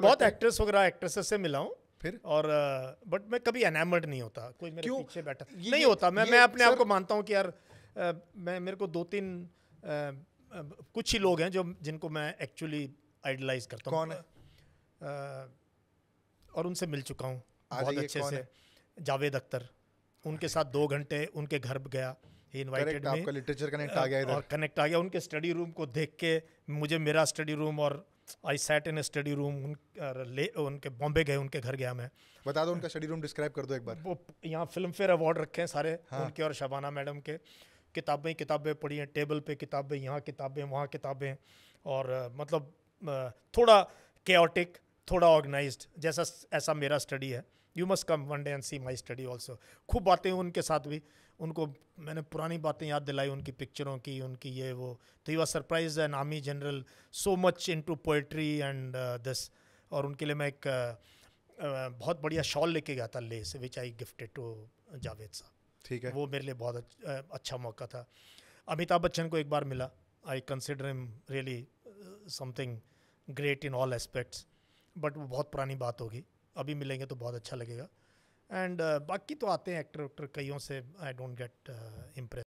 आपको बहुत एक्ट्रेस वगैरह एक्ट्रेसेस से मिला हूँ फिर और बट मैं कभी एनामर्ड नहीं होता कोई मेरे क्यों? पीछे बैठा ये, नहीं होता मैं मैं अपने आप को मानता हूँ कि यार मैं मेरे को दो तीन कुछ ही लोग हैं जो जिनको मैं एक्चुअली आइडलाइज करता हूँ और उनसे मिल चुका हूँ बहुत अच्छे से जावेद अख्तर उनके साथ दो घंटे उनके घर गया इनवाइटेड आपका लिटरेचर कनेक्ट आ गया और कनेक्ट आ गया उनके स्टडी रूम को देख के मुझे मेरा स्टडी रूम और I set in study room उन, ले उनके बॉम्बे गए उनके घर गया मैं बता दो उनका स्टडी रूम डिस्क्राइब कर दो एक बार वो यहाँ फिल्म फेयर अवार्ड रखे हैं सारे हाँ। उनके और शबाना मैडम के किताबें किताबें पढ़ी हैं टेबल पे किताबें यहाँ किताबें वहाँ किताबें और मतलब थोड़ा केटिक थोड़ा ऑर्गेनाइज जैसा ऐसा मेरा स्टडी है you must come one day and see my study also खूब बातें उनके साथ भी उनको मैंने पुरानी बातें याद दिलाई उनकी पिक्चरों की उनकी ये वो तो you are surprise an army general so much into poetry and this और उनके लिए मैं एक uh, uh बहुत बढ़िया शॉल लेके गया था लेस which I gifted to Javed साहब ठीक है वो मेरे लिए बहुत uh, अच्छा मौका था अमिताभ बच्चन को एक बार मिला I consider him really something great in all aspects but वो बहुत पुरानी बात होगी अभी मिलेंगे तो बहुत अच्छा लगेगा एंड uh, बाकी तो आते हैं एक्टर उक्टर कईयों से आई डोंट गेट इम्प्रेस